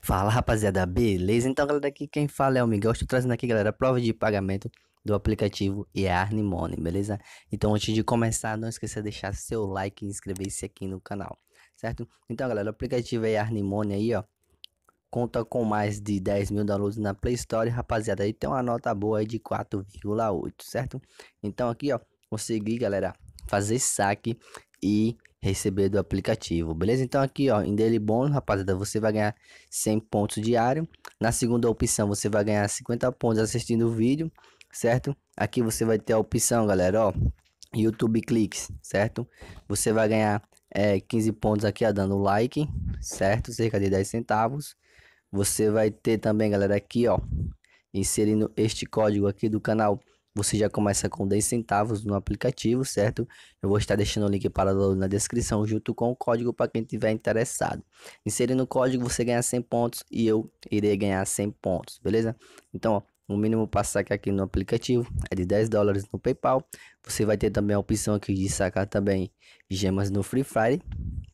Fala rapaziada, beleza? Então galera, aqui quem fala é o Miguel, estou trazendo aqui galera a prova de pagamento do aplicativo e a beleza? Então antes de começar, não esqueça de deixar seu like e inscrever-se aqui no canal, certo? Então galera, o aplicativo é money aí ó, conta com mais de 10 mil downloads na Play Store, rapaziada, aí tem uma nota boa aí de 4,8, certo? Então aqui ó, consegui galera fazer saque e receber do aplicativo, beleza? Então aqui, ó, em Daily Bônus, rapaziada, você vai ganhar 100 pontos diário. Na segunda opção, você vai ganhar 50 pontos assistindo o vídeo, certo? Aqui você vai ter a opção, galera, ó, YouTube Clicks, certo? Você vai ganhar é, 15 pontos aqui, ó, dando like, certo? Cerca de 10 centavos. Você vai ter também, galera, aqui, ó, inserindo este código aqui do canal você já começa com 10 centavos no aplicativo, certo? Eu vou estar deixando o link para lá na descrição junto com o código para quem tiver interessado. Inserindo o código você ganha 100 pontos e eu irei ganhar 100 pontos, beleza? Então, ó, o mínimo para sacar aqui no aplicativo é de 10 dólares no PayPal. Você vai ter também a opção aqui de sacar também gemas no Free Fire,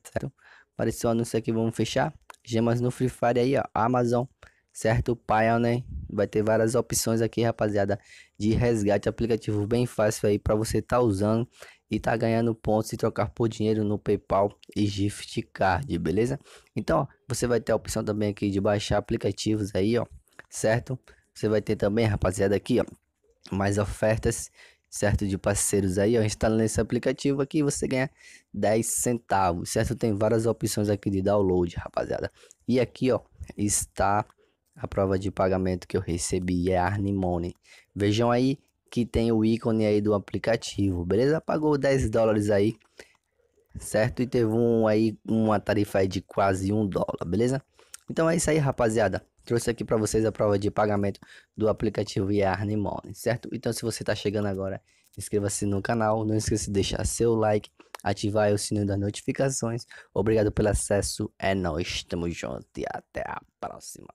certo? Apareceu o anúncio aqui, vamos fechar. Gemas no Free Fire aí, ó, Amazon, certo? Pioneer Vai ter várias opções aqui, rapaziada, de resgate. Aplicativo bem fácil aí para você tá usando e tá ganhando pontos e trocar por dinheiro no PayPal e Gift Card, beleza? Então, ó, você vai ter a opção também aqui de baixar aplicativos aí, ó, certo? Você vai ter também, rapaziada, aqui, ó, mais ofertas certo? De parceiros aí, ó, instalando esse aplicativo aqui, você ganha 10 centavos, certo? Tem várias opções aqui de download, rapaziada. E aqui, ó, está a prova de pagamento que eu recebi é Arne Arnimone. Vejam aí que tem o ícone aí do aplicativo, beleza? Pagou 10 dólares aí, certo? E teve um aí uma tarifa aí de quase 1 dólar, beleza? Então é isso aí, rapaziada. Trouxe aqui para vocês a prova de pagamento do aplicativo Yarnimone, certo? Então se você está chegando agora, inscreva-se no canal, não esqueça de deixar seu like, ativar o sininho das notificações. Obrigado pelo acesso, é nóis, tamo junto e até a próxima.